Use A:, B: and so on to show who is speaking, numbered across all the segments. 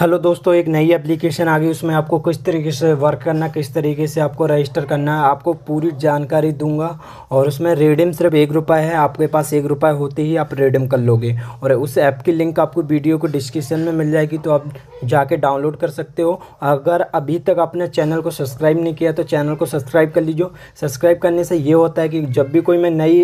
A: hello दोस्तों एक नई एप्लीकेशन आ गई उसमें आपको किस तरीके से वर्क करना किस तरीके से आपको रजिस्टर करना है आपको पूरी जानकारी दूंगा और उसमें रेडियम सिर्फ एक रुपये है आपके पास एक रुपये होते ही आप रेडियम कर लोगे और उस ऐप की लिंक आपको वीडियो को डिस्क्रिप्शन में मिल जाएगी तो आप जाके डाउनलोड कर सकते हो अगर अभी तक आपने चैनल को सब्सक्राइब नहीं किया तो चैनल को सब्सक्राइब कर लीजिए सब्सक्राइब करने से ये होता है कि जब भी कोई मैं नई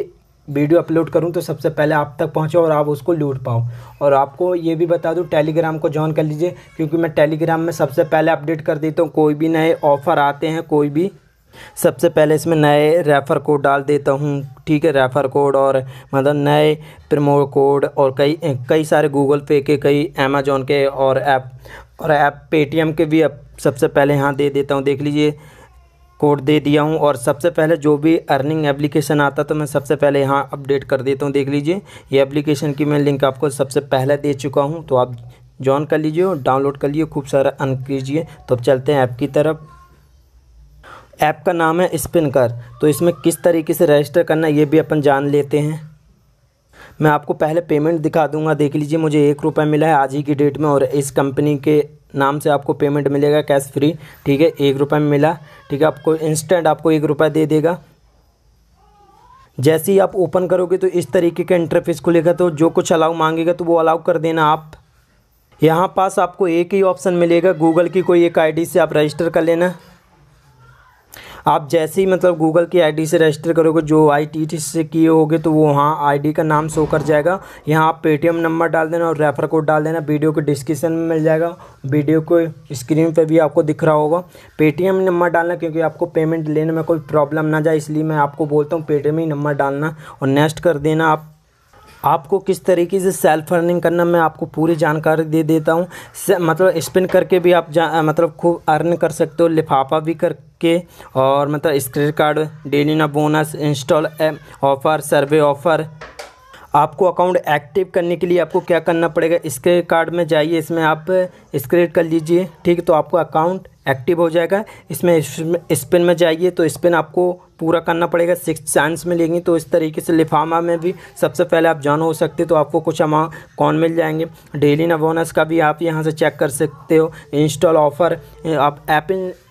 A: वीडियो अपलोड करूं तो सबसे पहले आप तक पहुंचो और आप उसको लूट पाओ और आपको ये भी बता दूं टेलीग्राम को ज्वाइन कर लीजिए क्योंकि मैं टेलीग्राम में सबसे पहले अपडेट कर देता हूँ कोई भी नए ऑफ़र आते हैं कोई भी सबसे पहले इसमें नए रेफ़र कोड डाल देता हूँ ठीक है रेफ़र कोड और मतलब नए प्रमो कोड और कई कई सारे गूगल पे के कई अमेजोन के और ऐप और ऐप पेटीएम के भी सबसे पहले यहाँ दे देता हूँ देख लीजिए कोड दे दिया हूँ और सबसे पहले जो भी अर्निंग एप्लीकेशन आता तो मैं सबसे पहले यहाँ अपडेट कर देता हूँ देख लीजिए ये एप्लीकेशन की मैं लिंक आपको सबसे पहले दे चुका हूँ तो आप जॉइन कर लीजिए और डाउनलोड कर लीजिए खूब सारा अर्न कीजिए तो अब चलते हैं ऐप की तरफ ऐप का नाम है स्पिन कर तो इसमें किस तरीके से रजिस्टर करना ये भी अपन जान लेते हैं मैं आपको पहले पेमेंट दिखा दूंगा देख लीजिए मुझे एक रुपये मिला है आज ही की डेट में और इस कंपनी के नाम से आपको पेमेंट मिलेगा कैश फ्री ठीक है एक रुपये में मिला ठीक है आपको इंस्टेंट आपको एक रुपये दे देगा जैसे ही आप ओपन करोगे तो इस तरीके का इंटरफेस खुलेगा तो जो कुछ अलाउ मांगेगा तो वो अलाउ कर देना आप यहाँ पास आपको एक ही ऑप्शन मिलेगा गूगल की कोई एक आईडी से आप रजिस्टर कर लेना आप जैसे ही मतलब गूगल की आईडी से रजिस्टर करोगे जो आई से किए होगे तो वो वहाँ आईडी का नाम शो कर जाएगा यहाँ आप पेटीएम नंबर डाल देना और रेफर कोड डाल देना वीडियो के डिस्क्रिप्शन में मिल जाएगा वीडियो को स्क्रीन पर भी आपको दिख रहा होगा पेटीएम नंबर डालना क्योंकि आपको पेमेंट लेने में कोई प्रॉब्लम ना जाए इसलिए मैं आपको बोलता हूँ पेटीएम ही नंबर डालना और नेक्स्ट कर देना आप आपको किस तरीके से सेल्फ अर्निंग करना मैं आपको पूरी जानकारी दे देता हूँ मतलब स्पिन करके भी आप मतलब खूब अर्न कर सकते हो लिफाफा भी करके और मतलब स्क्रेच कार्ड डेली ना bonus install offer survey offer आपको अकाउंट एक्टिव करने के लिए आपको क्या करना पड़ेगा इसके कार्ड में जाइए इसमें आप स्क्रेट कर लीजिए ठीक तो आपको अकाउंट एक्टिव हो जाएगा इसमें स्पिन में जाइए तो स्पिन आपको पूरा करना पड़ेगा सिक्स चांस में लेंगे तो इस तरीके से लिफामा में भी सबसे पहले आप जॉन हो सकते तो आपको कुछ अमाउंट कौन मिल जाएंगे डेली ना बोनस का भी आप यहाँ से चेक कर सकते हो इंस्टॉल ऑफ़र आप ऐप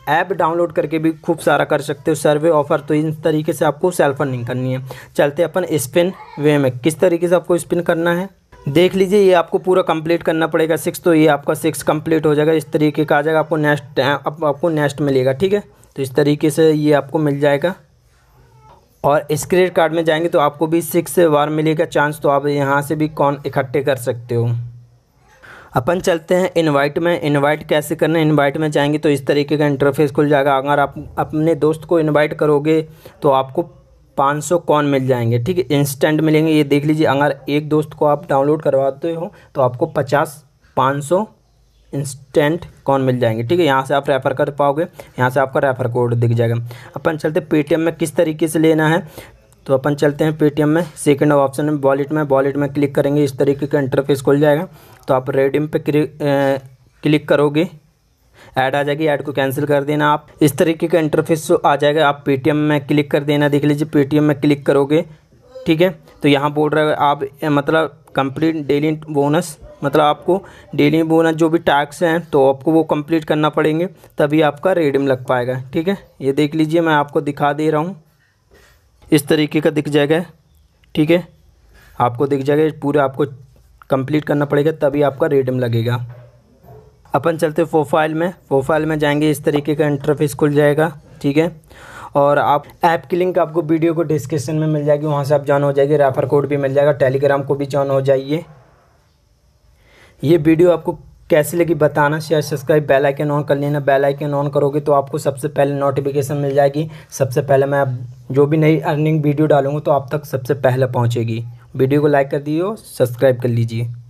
A: ऐप डाउनलोड करके भी खूब सारा कर सकते हो सर्वे ऑफ़र तो इस तरीके से आपको सेल्फ अर्निंग करनी है चलते अपन स्पिन वे में किस तरीके से आपको स्पिन करना है देख लीजिए ये आपको पूरा कंप्लीट करना पड़ेगा सिक्स तो ये आपका सिक्स कंप्लीट हो जाएगा इस तरीके का आ जाएगा आपको नेक्स्ट अब आपको नेक्स्ट मिलेगा ठीक है तो इस तरीके से ये आपको मिल जाएगा और इस क्रेडिट कार्ड में जाएंगे तो आपको भी सिक्स बार मिलेगा चांस तो आप यहाँ से भी कौन इकट्ठे कर सकते हो अपन चलते हैं इनवाइट में इनवाइट कैसे करना है इन्वाइट में जाएंगे तो इस तरीके का इंटरफेस खुल जाएगा अगर आप अपने दोस्त को इनवाइट करोगे तो आपको पाँच सौ कॉन मिल जाएंगे ठीक है इंस्टेंट मिलेंगे ये देख लीजिए अगर एक दोस्त को आप डाउनलोड करवाते हो तो आपको पचास पाँच सौ इंस्टेंट कौन मिल जाएंगे ठीक है यहाँ से आप रेफ़र कर पाओगे यहाँ से आपका रेफ़र कोड दिख जाएगा अपन चलते पेटीएम में किस तरीके से लेना है तो अपन चलते हैं पेटीएम में सेकेंड ऑप्शन में वॉलेट में वॉलेट में क्लिक करेंगे इस तरीके का इंटरफेस खुल जाएगा तो आप रेडीम पर क्लिक करोगे ऐड आ जाएगी ऐड को कैंसिल कर देना आप इस तरीके का इंटरफेस आ जाएगा आप पेटीएम में क्लिक कर देना देख लीजिए पेटीएम में क्लिक करोगे ठीक है तो यहाँ बोल रहा है आप मतलब कंप्लीट डेली बोनस मतलब आपको डेली बोनस जो भी टैक्स हैं तो आपको वो कंप्लीट करना पड़ेंगे तभी आपका रेडियम लग पाएगा ठीक है ये देख लीजिए मैं आपको दिखा दे रहा हूँ इस तरीके का दिख जाएगा ठीक है आपको दिख जाएगा पूरे आपको कंप्लीट करना पड़ेगा तभी आपका रेडियम लगेगा अपन चलते प्रोफाइल में प्रोफाइल में जाएंगे इस तरीके का इंटरफेस खुल जाएगा ठीक है और आप ऐप की लिंक आपको वीडियो को डिस्क्रिप्शन में मिल जाएगी वहाँ से आप जॉइन हो जाएगी रेफर कोड भी मिल जाएगा टेलीग्राम को भी जॉइन हो जाइए ये वीडियो आपको कैसी लगी बताना share subscribe bell icon on कर लेना बेल आइकन ऑन करोगे तो आपको सबसे पहले नोटिफिकेशन मिल जाएगी सबसे पहले मैं जो भी नई अर्निंग वीडियो डालूंगा तो आप तक सबसे पहले पहुँचेगी वीडियो को लाइक कर दिए और सब्सक्राइब कर लीजिए